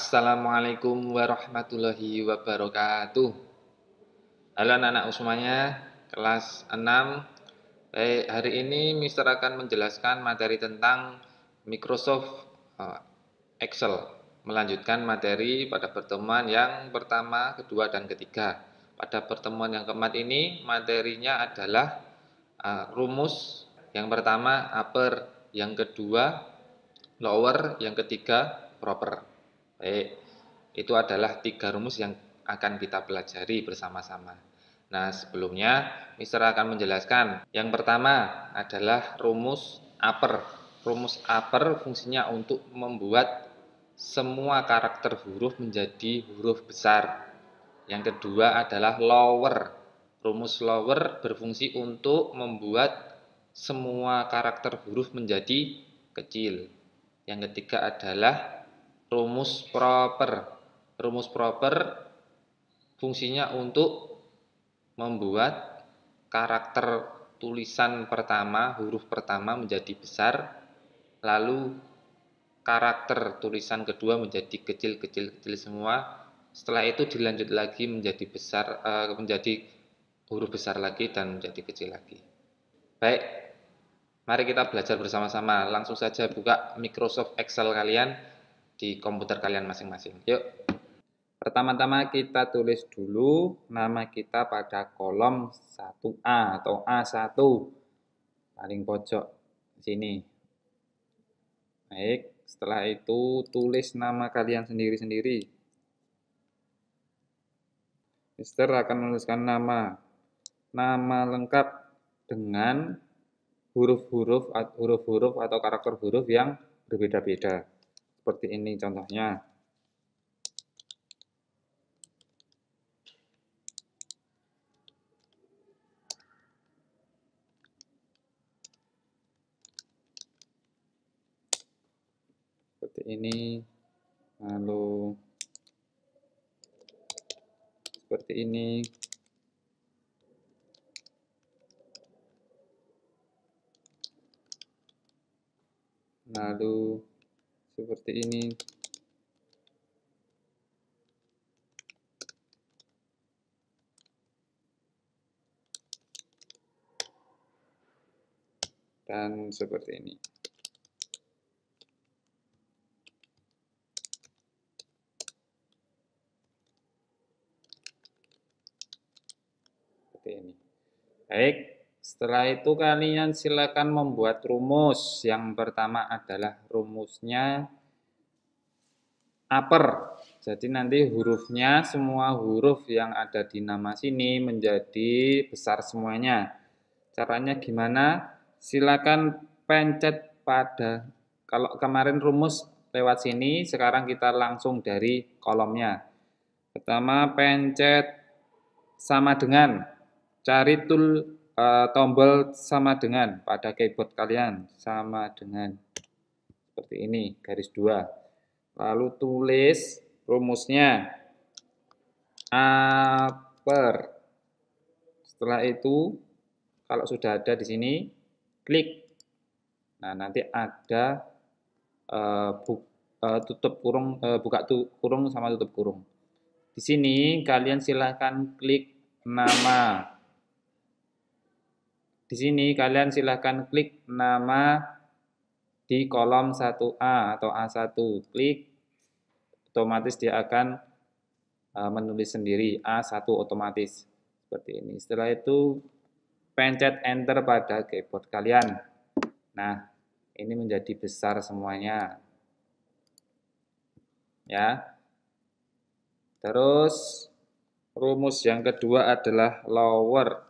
Assalamualaikum warahmatullahi wabarakatuh Halo anak-anak semuanya Kelas 6 Baik, hari ini Mister akan menjelaskan materi tentang Microsoft eh, Excel Melanjutkan materi pada pertemuan yang pertama, kedua, dan ketiga Pada pertemuan yang keempat ini materinya adalah eh, rumus Yang pertama upper, yang kedua lower, yang ketiga proper Baik, eh, itu adalah tiga rumus yang akan kita pelajari bersama-sama. Nah, sebelumnya Mister akan menjelaskan. Yang pertama adalah rumus upper. Rumus upper fungsinya untuk membuat semua karakter huruf menjadi huruf besar. Yang kedua adalah lower. Rumus lower berfungsi untuk membuat semua karakter huruf menjadi kecil. Yang ketiga adalah rumus proper. Rumus proper fungsinya untuk membuat karakter tulisan pertama, huruf pertama menjadi besar, lalu karakter tulisan kedua menjadi kecil-kecil-kecil semua. Setelah itu dilanjut lagi menjadi besar eh, menjadi huruf besar lagi dan menjadi kecil lagi. Baik, mari kita belajar bersama-sama. Langsung saja buka Microsoft Excel kalian di komputer kalian masing-masing. Yuk. Pertama-tama kita tulis dulu nama kita pada kolom 1A atau A1 paling pojok sini. Baik, setelah itu tulis nama kalian sendiri-sendiri. Mister akan menuliskan nama nama lengkap dengan huruf-huruf huruf-huruf atau karakter huruf yang berbeda-beda seperti ini contohnya. Seperti ini, lalu seperti ini, lalu seperti ini dan seperti ini seperti ini baik setelah itu kalian silakan membuat rumus. Yang pertama adalah rumusnya upper. Jadi nanti hurufnya semua huruf yang ada di nama sini menjadi besar semuanya. Caranya gimana? Silakan pencet pada kalau kemarin rumus lewat sini, sekarang kita langsung dari kolomnya. Pertama pencet sama dengan cari tool Eh, tombol sama dengan pada keyboard kalian sama dengan seperti ini garis dua lalu tulis rumusnya A setelah itu kalau sudah ada di sini klik nah nanti ada uh, bu, uh, tutup kurung uh, buka tu, kurung sama tutup kurung di sini kalian silahkan klik nama di sini kalian silahkan klik nama di kolom 1A atau A1. Klik, otomatis dia akan uh, menulis sendiri A1 otomatis. Seperti ini. Setelah itu pencet enter pada keyboard kalian. Nah, ini menjadi besar semuanya. Ya. Terus rumus yang kedua adalah lower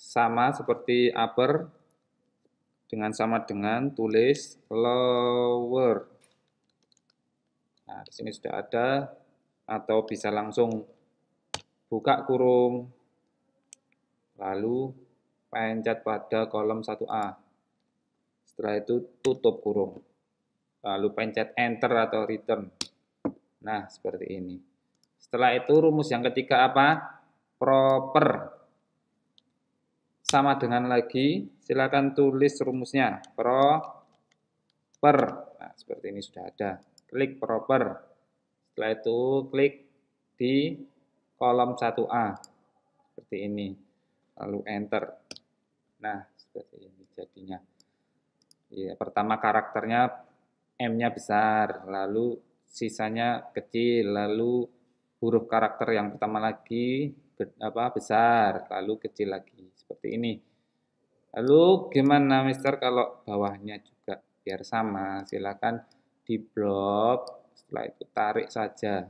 sama seperti upper dengan sama dengan tulis lower. Nah, di sini sudah ada atau bisa langsung buka kurung lalu pencet pada kolom 1A. Setelah itu tutup kurung. Lalu pencet enter atau return. Nah, seperti ini. Setelah itu rumus yang ketiga apa? Proper sama dengan lagi, silakan tulis rumusnya. Proper. Nah, seperti ini sudah ada. Klik proper. Setelah itu klik di kolom 1A. Seperti ini. Lalu enter. Nah, seperti ini jadinya. Ya, pertama karakternya M-nya besar, lalu sisanya kecil, lalu huruf karakter yang pertama lagi apa besar, lalu kecil lagi seperti ini lalu gimana mister kalau bawahnya juga biar sama silakan di blok setelah itu tarik saja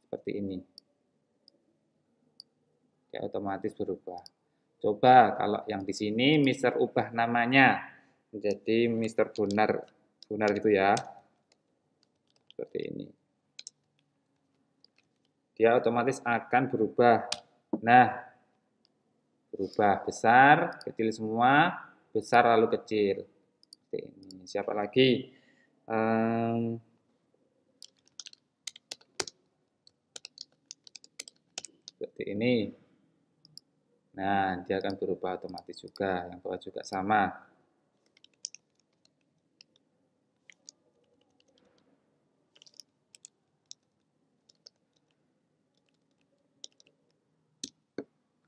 seperti ini ya otomatis berubah coba kalau yang di sini mister ubah namanya menjadi mister Bonar Bonar gitu ya seperti ini dia otomatis akan berubah. Nah, berubah besar kecil semua besar lalu kecil Oke, ini siapa lagi um, seperti ini nah dia akan berubah otomatis juga yang bawah juga sama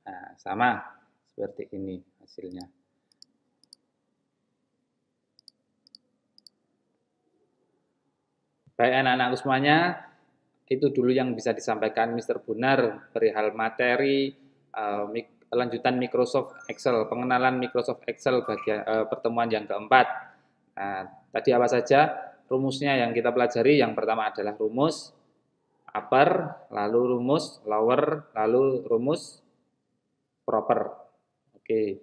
Nah, sama seperti ini hasilnya baik anak anak semuanya itu dulu yang bisa disampaikan Mr. Bunar perihal materi uh, lanjutan Microsoft Excel pengenalan Microsoft Excel bagian uh, eh, pertemuan yang keempat nah, tadi apa saja rumusnya yang kita pelajari yang pertama adalah rumus upper lalu rumus lower lalu rumus proper Oke,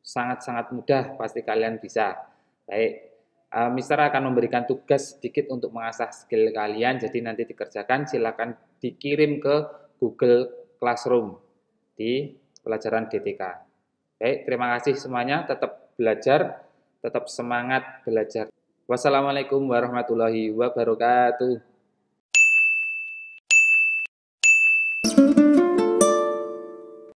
sangat-sangat mudah pasti kalian bisa. Baik, uh, Mister akan memberikan tugas sedikit untuk mengasah skill kalian. Jadi nanti dikerjakan silakan dikirim ke Google Classroom di pelajaran DTK. Baik, terima kasih semuanya. Tetap belajar, tetap semangat belajar. Wassalamualaikum warahmatullahi wabarakatuh.